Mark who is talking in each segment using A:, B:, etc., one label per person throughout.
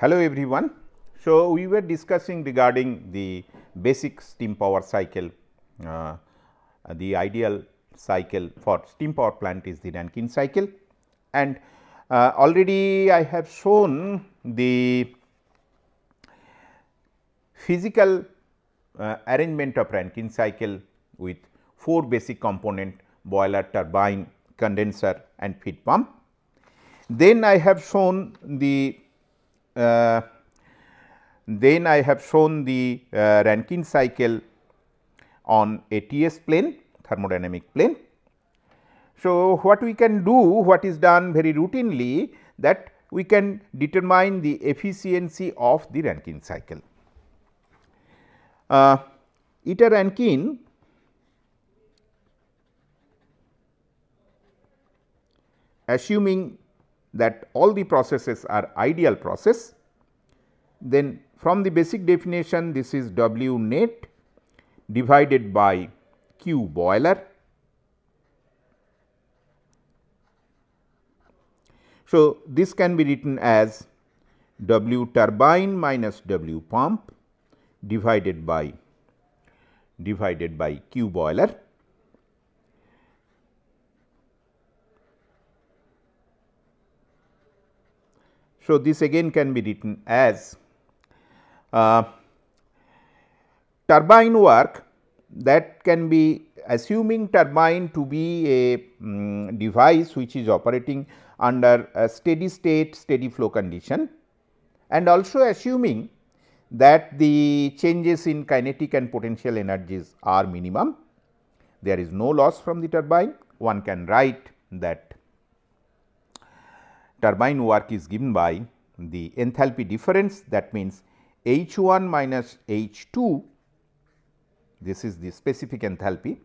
A: Hello everyone. So, we were discussing regarding the basic steam power cycle. Uh, the ideal cycle for steam power plant is the Rankine cycle and uh, already I have shown the physical uh, arrangement of Rankine cycle with four basic component boiler, turbine, condenser and feed pump. Then I have shown the uh, then I have shown the uh, Rankine cycle on a TS plane thermodynamic plane. So, what we can do what is done very routinely that we can determine the efficiency of the Rankine cycle. Uh, eta Rankine assuming that all the processes are ideal process, then from the basic definition this is W net divided by Q boiler. So, this can be written as W turbine minus W pump divided by divided by Q boiler. So, this again can be written as uh, turbine work that can be assuming turbine to be a um, device which is operating under a steady state steady flow condition and also assuming that the changes in kinetic and potential energies are minimum. There is no loss from the turbine, one can write that turbine work is given by the enthalpy difference that means H 1 minus H 2 this is the specific enthalpy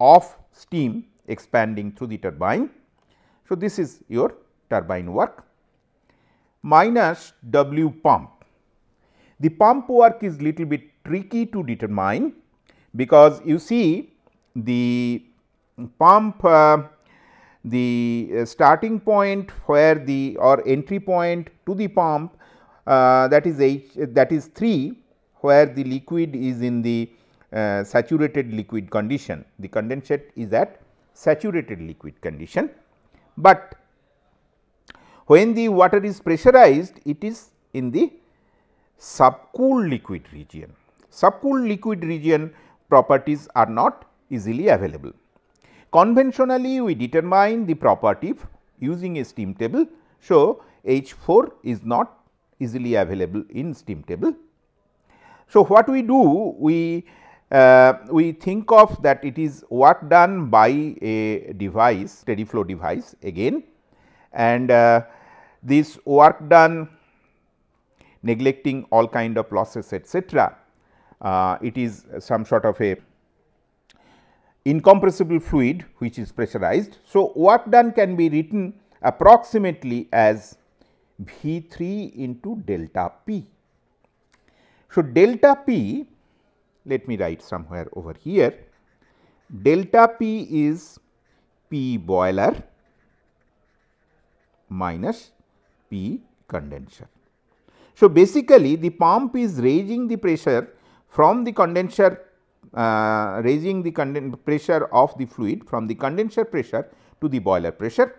A: of steam expanding through the turbine. So, this is your turbine work minus W pump. The pump work is little bit tricky to determine because you see the pump uh, the uh, starting point where the or entry point to the pump uh, that is H, that is 3 where the liquid is in the uh, saturated liquid condition the condensate is at saturated liquid condition, but when the water is pressurized it is in the subcooled liquid region. Subcooled liquid region properties are not easily available. Conventionally, we determine the property using a steam table. So, H 4 is not easily available in steam table. So, what we do? We uh, we think of that it is work done by a device steady flow device again and uh, this work done neglecting all kind of losses etc. Uh, it is some sort of a incompressible fluid which is pressurized. So, work done can be written approximately as V 3 into delta P. So, delta P let me write somewhere over here delta P is P boiler minus P condenser. So, basically the pump is raising the pressure from the condenser uh, raising the pressure of the fluid from the condenser pressure to the boiler pressure.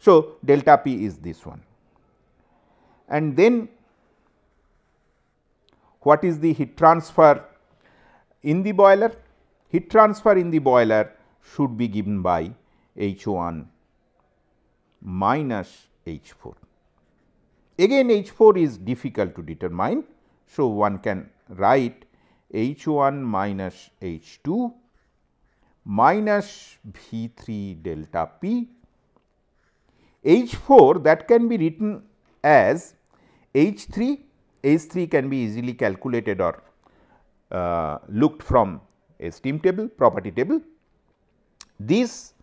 A: So, delta P is this one. And then what is the heat transfer in the boiler? Heat transfer in the boiler should be given by H 1 minus H 4. Again H 4 is difficult to determine. So, one can write h 1 minus h 2 minus v 3 delta p. h 4 that can be written as h 3, h 3 can be easily calculated or uh, looked from a steam table property table. This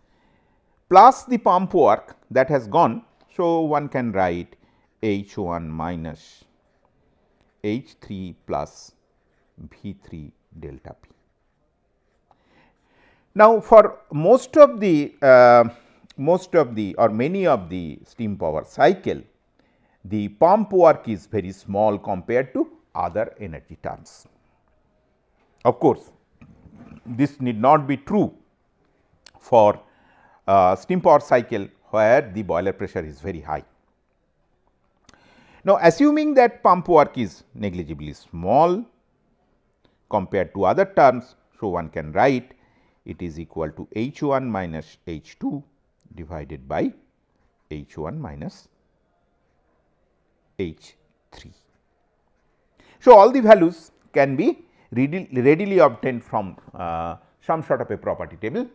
A: plus the pump work that has gone. So, one can write H 1 minus H 3 plus V 3 delta p. Now, for most of the uh, most of the or many of the steam power cycle, the pump work is very small compared to other energy terms. Of course, this need not be true for uh, steam power cycle where the boiler pressure is very high. Now, assuming that pump work is negligibly small compared to other terms. So, one can write it is equal to H 1 minus H 2 divided by H 1 minus H 3. So, all the values can be readily obtained from uh, some sort of a property table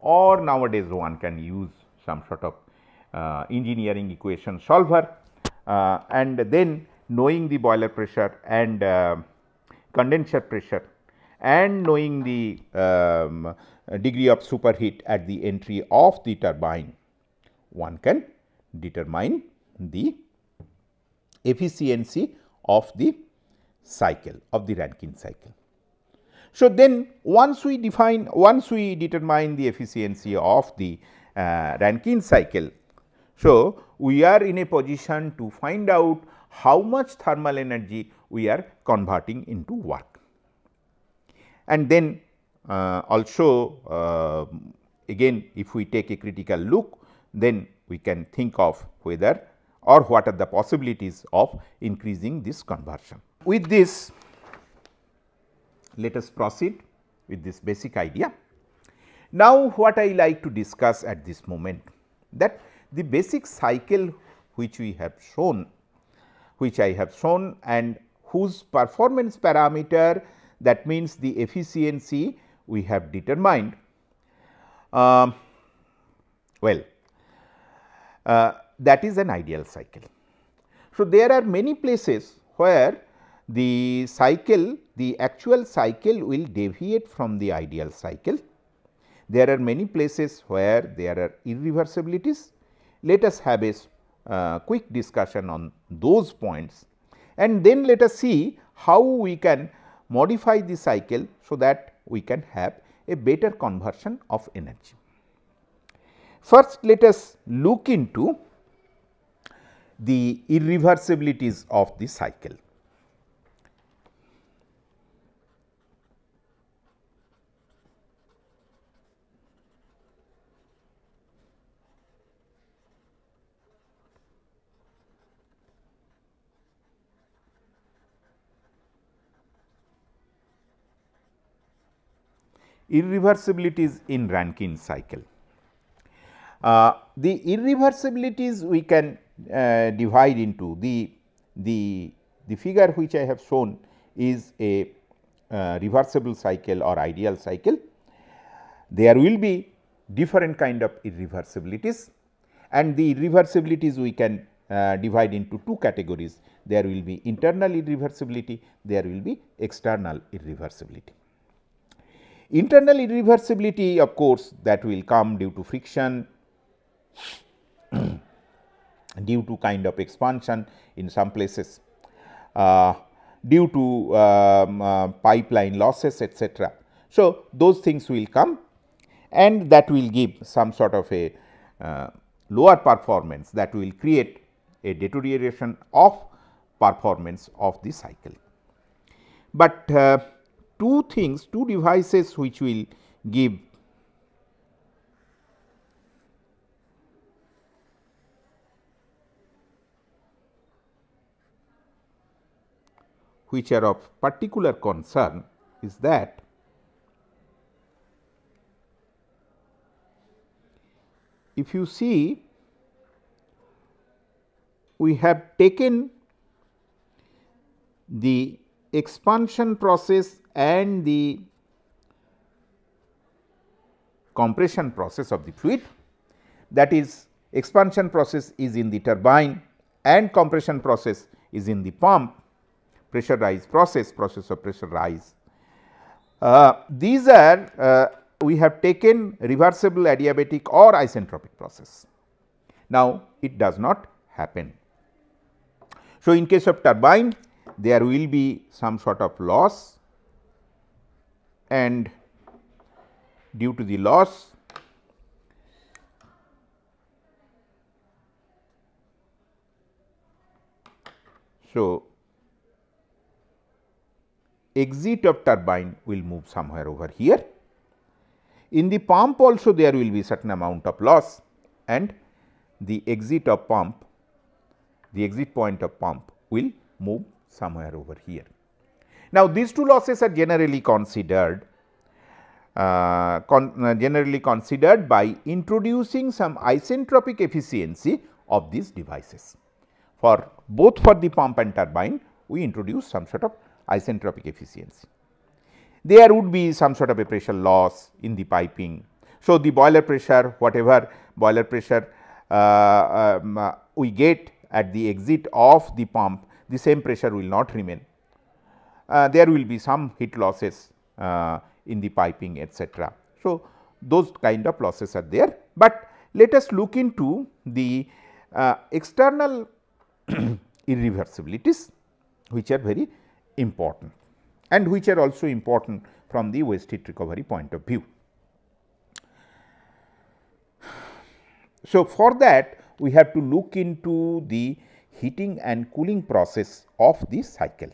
A: or nowadays one can use some sort of uh, engineering equation solver uh, and then knowing the boiler pressure and uh, condenser pressure and knowing the um, degree of superheat at the entry of the turbine, one can determine the efficiency of the cycle of the Rankine cycle. So, then once we define once we determine the efficiency of the uh, Rankine cycle. So, we are in a position to find out how much thermal energy we are converting into work. And then uh, also uh, again if we take a critical look then we can think of whether or what are the possibilities of increasing this conversion. With this let us proceed with this basic idea. Now, what I like to discuss at this moment that the basic cycle which we have shown which I have shown and whose performance parameter that means the efficiency we have determined. Um, well, uh, that is an ideal cycle. So, there are many places where the cycle, the actual cycle will deviate from the ideal cycle. There are many places where there are irreversibilities. Let us have a uh, quick discussion on those points and then let us see how we can modify the cycle so that we can have a better conversion of energy. First let us look into the irreversibilities of the cycle. irreversibilities in Rankine cycle. Uh, the irreversibilities we can uh, divide into the, the, the figure which I have shown is a uh, reversible cycle or ideal cycle. There will be different kind of irreversibilities and the irreversibilities we can uh, divide into two categories. There will be internal irreversibility, there will be external irreversibility. Internal irreversibility of course, that will come due to friction, due to kind of expansion in some places, uh, due to um, uh, pipeline losses etc. So, those things will come and that will give some sort of a uh, lower performance that will create a deterioration of performance of the cycle. But uh, two things, two devices which will give which are of particular concern is that if you see we have taken the expansion process and the compression process of the fluid that is expansion process is in the turbine and compression process is in the pump Pressure rise process process of pressure rise. Uh, these are uh, we have taken reversible adiabatic or isentropic process. Now, it does not happen. So, in case of turbine there will be some sort of loss and due to the loss So, exit of turbine will move somewhere over here. In the pump also there will be certain amount of loss and the exit of pump, the exit point of pump will move somewhere over here. Now, these two losses are generally considered uh, con uh, generally considered by introducing some isentropic efficiency of these devices. For both for the pump and turbine, we introduce some sort of isentropic efficiency. There would be some sort of a pressure loss in the piping. So, the boiler pressure whatever boiler pressure uh, um, uh, we get at the exit of the pump, the same pressure will not remain uh, there will be some heat losses uh, in the piping etc. So, those kind of losses are there, but let us look into the uh, external irreversibilities which are very important and which are also important from the waste heat recovery point of view. So, for that we have to look into the heating and cooling process of the cycle.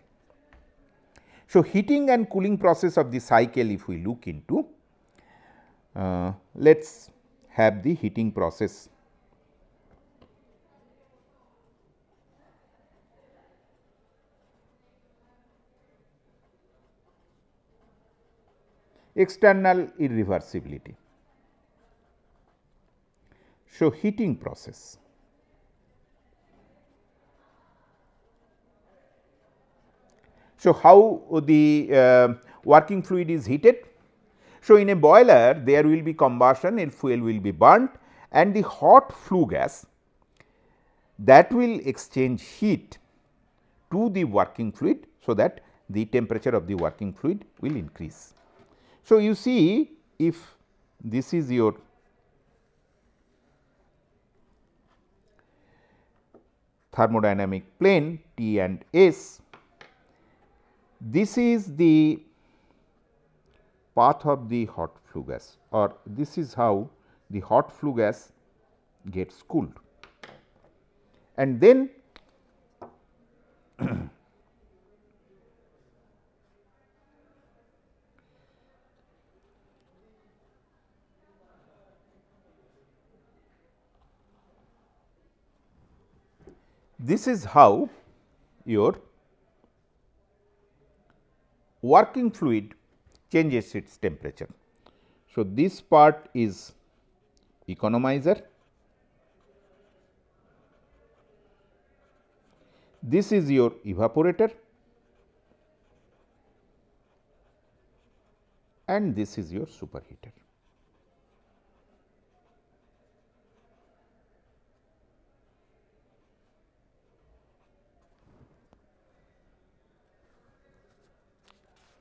A: So, heating and cooling process of the cycle if we look into, uh, let us have the heating process. External irreversibility. So, heating process. So, how the uh, working fluid is heated? So, in a boiler there will be combustion and fuel will be burnt and the hot flue gas that will exchange heat to the working fluid. So, that the temperature of the working fluid will increase. So, you see if this is your thermodynamic plane T and S this is the path of the hot flue gas or this is how the hot flue gas gets cooled. And then this is how your working fluid changes its temperature. So, this part is economizer, this is your evaporator and this is your superheater.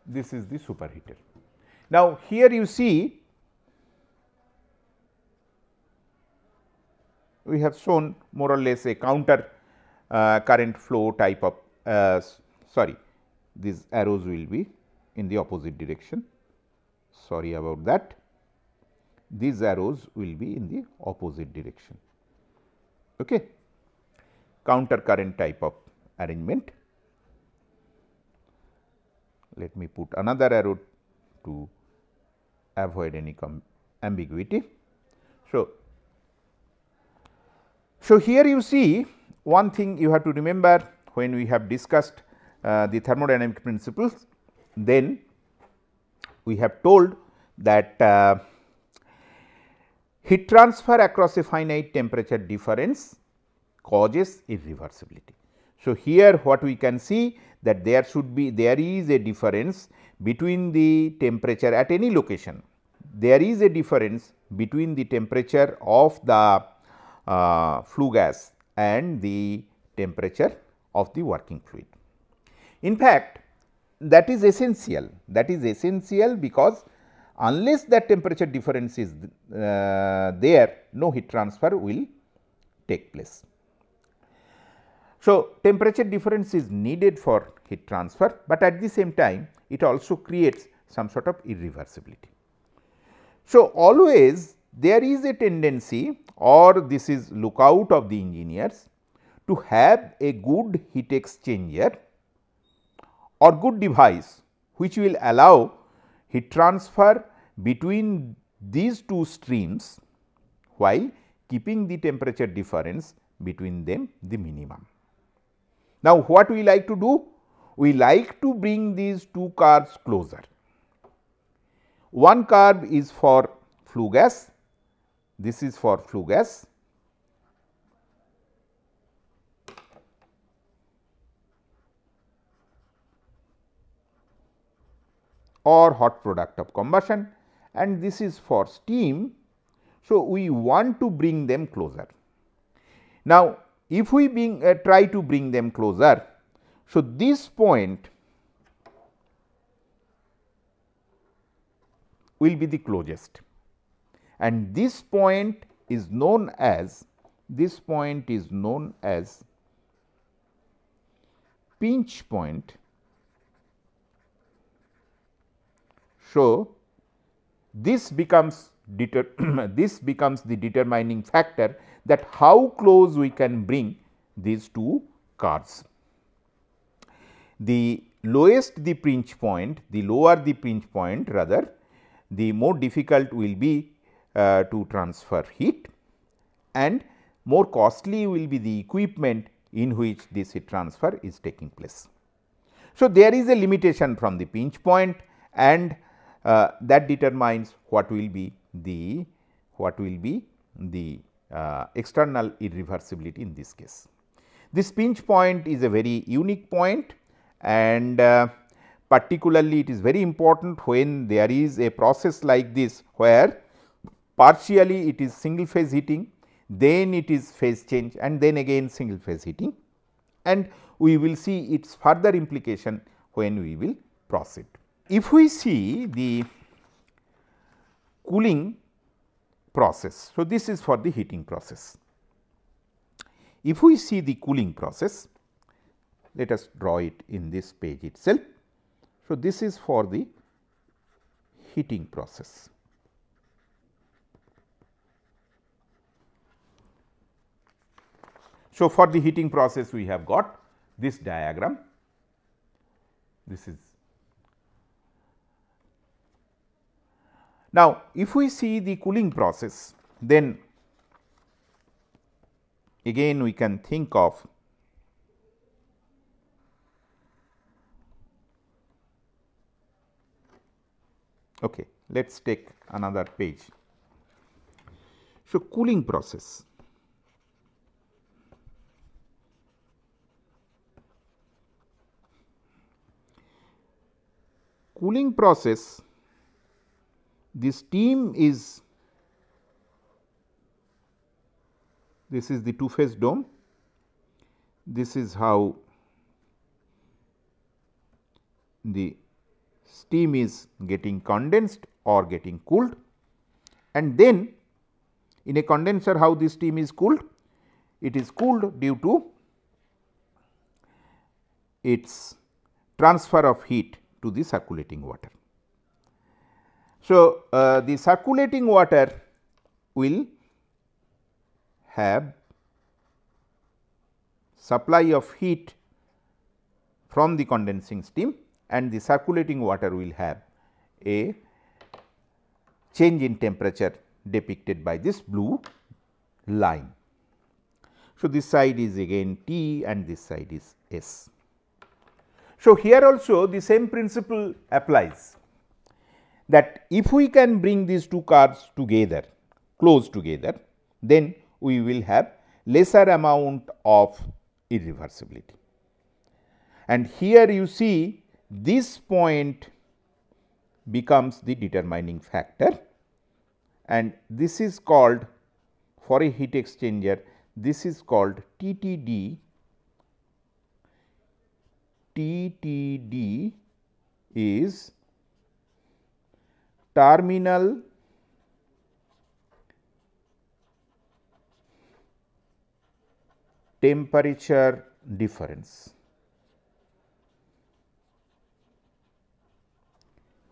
A: this is the superheater. Now, here you see we have shown more or less a counter uh, current flow type of uh, sorry these arrows will be in the opposite direction sorry about that these arrows will be in the opposite direction okay counter current type of arrangement let me put another arrow to avoid any ambiguity. So, so here you see one thing you have to remember when we have discussed uh, the thermodynamic principles, then we have told that uh, heat transfer across a finite temperature difference causes irreversibility. So, here what we can see that there should be there is a difference between the temperature at any location. There is a difference between the temperature of the uh, flue gas and the temperature of the working fluid. In fact, that is essential that is essential because unless that temperature difference is uh, there no heat transfer will take place. So, temperature difference is needed for heat transfer, but at the same time it also creates some sort of irreversibility. So, always there is a tendency or this is lookout of the engineers to have a good heat exchanger or good device which will allow heat transfer between these two streams while keeping the temperature difference between them the minimum. Now, what we like to do? We like to bring these two curves closer. One curve is for flue gas, this is for flue gas. or hot product of combustion and this is for steam. So, we want to bring them closer. Now, if we being, uh, try to bring them closer. So, this point will be the closest and this point is known as this point is known as pinch point. So, this becomes this becomes the determining factor that how close we can bring these two cars. The lowest the pinch point, the lower the pinch point rather, the more difficult will be uh, to transfer heat and more costly will be the equipment in which this heat transfer is taking place. So, there is a limitation from the pinch point and uh, that determines what will be the what will be the uh, external irreversibility in this case. This pinch point is a very unique point and uh, particularly it is very important when there is a process like this where partially it is single phase heating, then it is phase change and then again single phase heating and we will see its further implication when we will proceed. If we see the cooling process. So, this is for the heating process. If we see the cooling process, let us draw it in this page itself. So, this is for the heating process. So, for the heating process we have got this diagram, this is Now, if we see the cooling process, then again we can think of okay let us take another page so cooling process cooling process this steam is this is the two phase dome this is how the steam is getting condensed or getting cooled and then in a condenser how this steam is cooled it is cooled due to its transfer of heat to the circulating water so, uh, the circulating water will have supply of heat from the condensing steam and the circulating water will have a change in temperature depicted by this blue line. So, this side is again T and this side is S. So, here also the same principle applies that if we can bring these two cars together, close together, then we will have lesser amount of irreversibility. And here you see this point becomes the determining factor and this is called for a heat exchanger this is called TTD TTD is terminal temperature difference.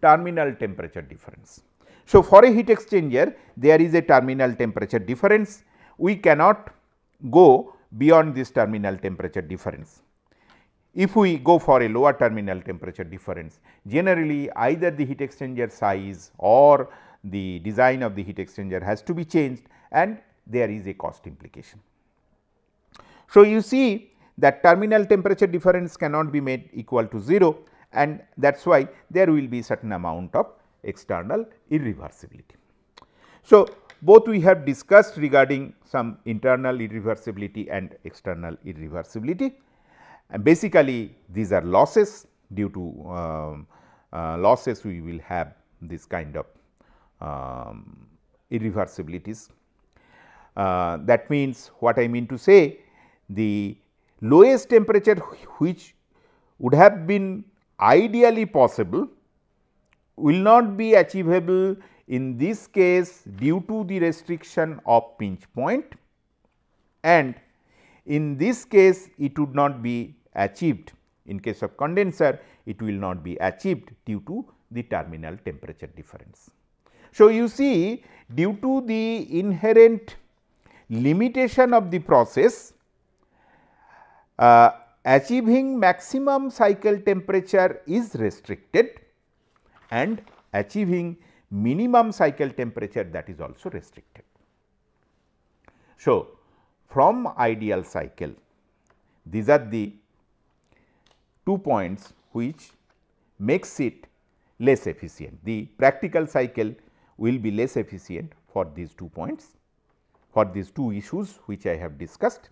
A: Terminal temperature difference. So, for a heat exchanger there is a terminal temperature difference. We cannot go beyond this terminal temperature difference if we go for a lower terminal temperature difference, generally either the heat exchanger size or the design of the heat exchanger has to be changed and there is a cost implication. So, you see that terminal temperature difference cannot be made equal to 0 and that is why there will be certain amount of external irreversibility. So, both we have discussed regarding some internal irreversibility and external irreversibility. And basically, these are losses due to um, uh, losses we will have this kind of um, irreversibilities. Uh, that means, what I mean to say the lowest temperature which would have been ideally possible will not be achievable in this case due to the restriction of pinch point and in this case, it would not be achieved. In case of condenser, it will not be achieved due to the terminal temperature difference. So, you see due to the inherent limitation of the process, uh, achieving maximum cycle temperature is restricted and achieving minimum cycle temperature that is also restricted. So, from ideal cycle. These are the two points which makes it less efficient. The practical cycle will be less efficient for these two points, for these two issues which I have discussed.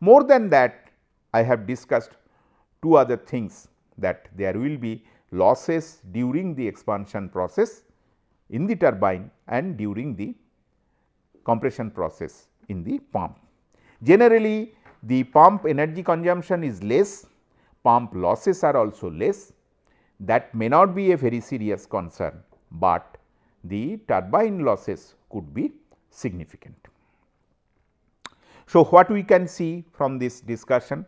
A: More than that, I have discussed two other things that there will be losses during the expansion process in the turbine and during the compression process in the pump. Generally, the pump energy consumption is less, pump losses are also less. That may not be a very serious concern, but the turbine losses could be significant. So, what we can see from this discussion?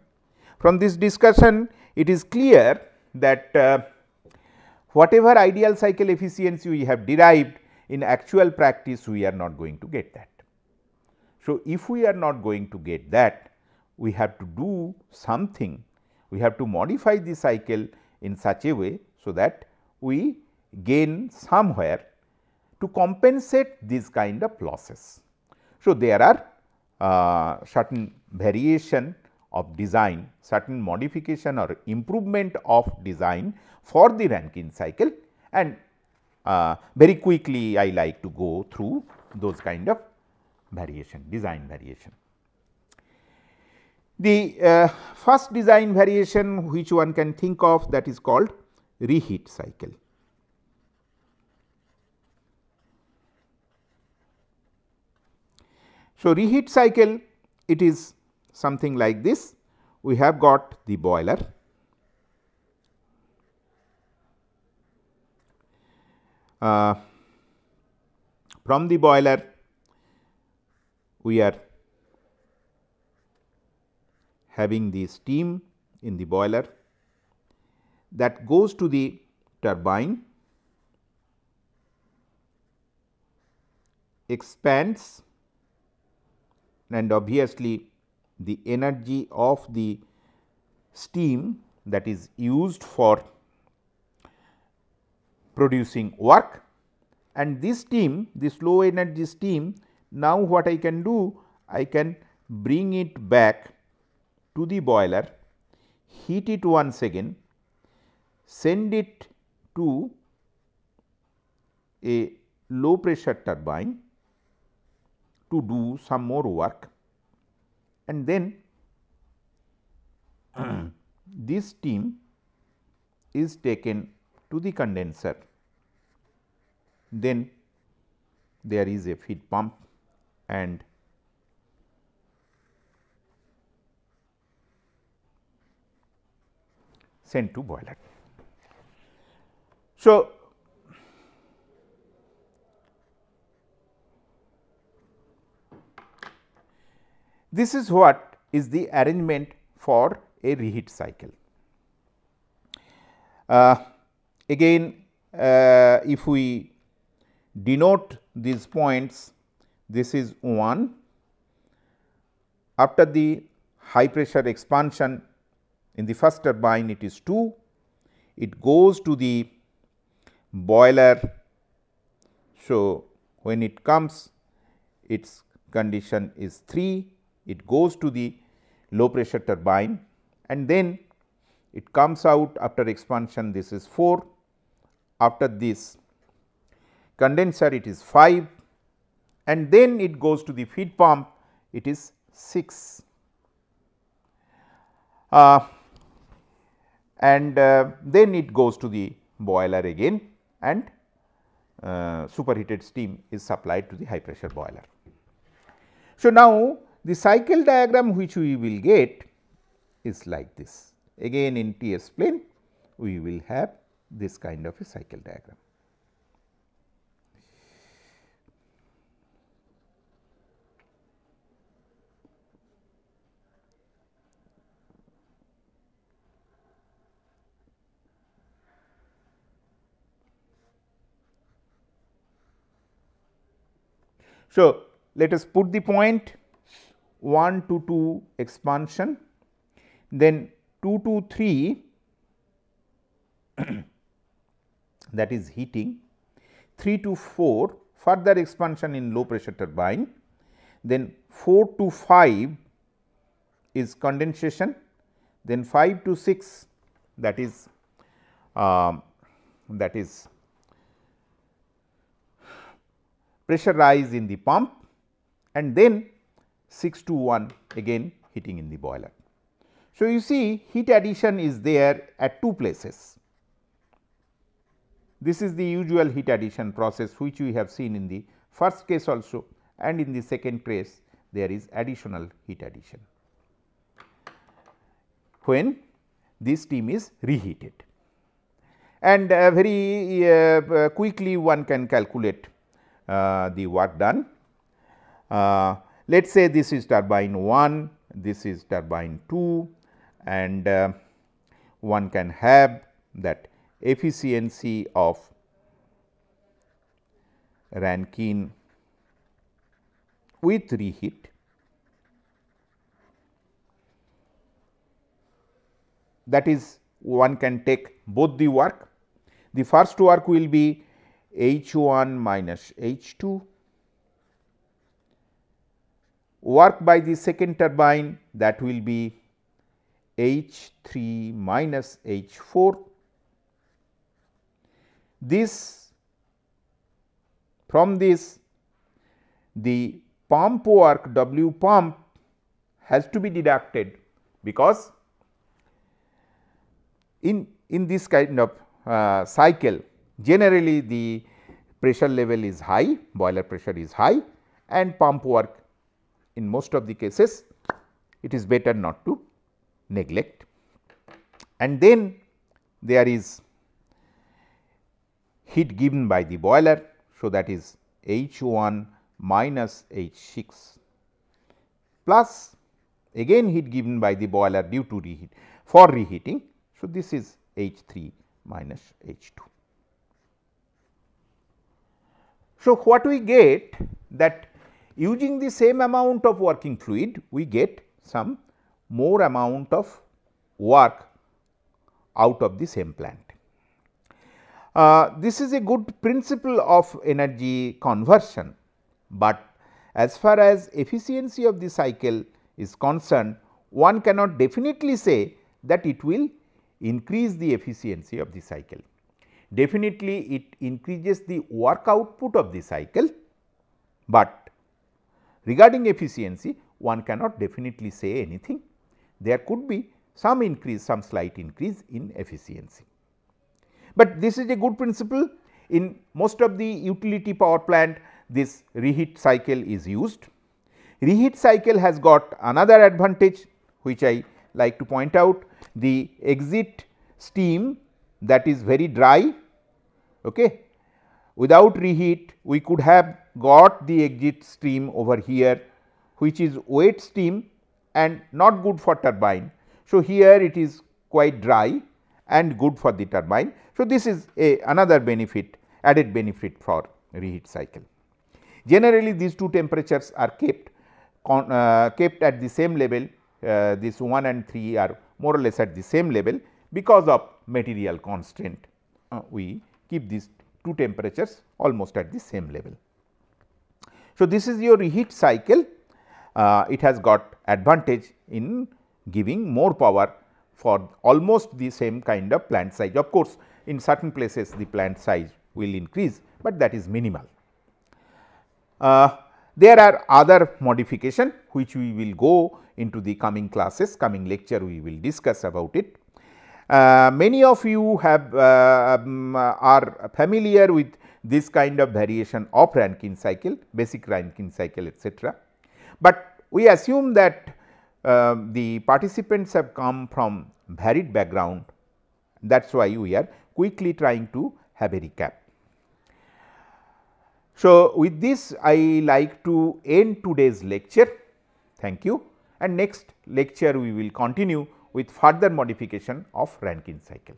A: From this discussion, it is clear that uh, whatever ideal cycle efficiency we have derived in actual practice, we are not going to get that. So, if we are not going to get that, we have to do something, we have to modify the cycle in such a way, so that we gain somewhere to compensate this kind of losses. So, there are uh, certain variation of design, certain modification or improvement of design for the Rankine cycle and uh, very quickly I like to go through those kind of variation, design variation. The uh, first design variation which one can think of that is called reheat cycle. So, reheat cycle it is something like this we have got the boiler uh, from the boiler we are having the steam in the boiler that goes to the turbine, expands and obviously the energy of the steam that is used for producing work and this steam, this low energy steam now, what I can do? I can bring it back to the boiler, heat it once again, send it to a low pressure turbine to do some more work and then hmm. this steam is taken to the condenser. Then there is a feed pump and sent to boiler. So, this is what is the arrangement for a reheat cycle. Uh, again, uh, if we denote these points this is 1. After the high pressure expansion in the first turbine it is 2, it goes to the boiler. So, when it comes its condition is 3, it goes to the low pressure turbine and then it comes out after expansion this is 4, after this condenser it is 5 and then it goes to the feed pump it is 6. Uh, and uh, then it goes to the boiler again and uh, superheated steam is supplied to the high pressure boiler. So, now the cycle diagram which we will get is like this again in T s plane we will have this kind of a cycle diagram. So, let us put the point 1 to 2 expansion, then 2 to 3 that is heating, 3 to 4 further expansion in low pressure turbine, then 4 to 5 is condensation, then 5 to 6 that is uh, that is pressure rise in the pump and then 6 to 1 again heating in the boiler. So, you see heat addition is there at two places. This is the usual heat addition process which we have seen in the first case also and in the second case there is additional heat addition when this steam is reheated. And uh, very uh, uh quickly one can calculate uh, the work done. Uh, Let us say this is turbine 1, this is turbine 2 and uh, one can have that efficiency of Rankine with reheat that is one can take both the work. The first work will be H 1 minus H 2. Work by the second turbine that will be H 3 minus H 4. This from this the pump work W pump has to be deducted because in in this kind of uh, cycle Generally, the pressure level is high, boiler pressure is high and pump work in most of the cases it is better not to neglect. And then there is heat given by the boiler. So, that is H 1 minus H 6 plus again heat given by the boiler due to reheat for reheating. So, this is H 3 minus H 2. So, what we get that using the same amount of working fluid we get some more amount of work out of the same plant. Uh, this is a good principle of energy conversion, but as far as efficiency of the cycle is concerned, one cannot definitely say that it will increase the efficiency of the cycle definitely it increases the work output of the cycle, but regarding efficiency one cannot definitely say anything. There could be some increase, some slight increase in efficiency. But this is a good principle in most of the utility power plant this reheat cycle is used. Reheat cycle has got another advantage which I like to point out the exit steam that is very dry Okay. Without reheat we could have got the exit stream over here which is wet steam and not good for turbine. So, here it is quite dry and good for the turbine. So, this is a another benefit added benefit for reheat cycle. Generally these two temperatures are kept con, uh, kept at the same level uh, this 1 and 3 are more or less at the same level because of material constraint uh, we keep these two temperatures almost at the same level. So, this is your heat cycle, uh, it has got advantage in giving more power for almost the same kind of plant size. Of course, in certain places the plant size will increase, but that is minimal. Uh, there are other modification which we will go into the coming classes, coming lecture we will discuss about it. Uh, many of you have uh, um, uh, are familiar with this kind of variation of Rankine cycle, basic Rankine cycle etc. But we assume that uh, the participants have come from varied background that is why we are quickly trying to have a recap. So, with this I like to end today's lecture. Thank you and next lecture we will continue with further modification of Rankine cycle.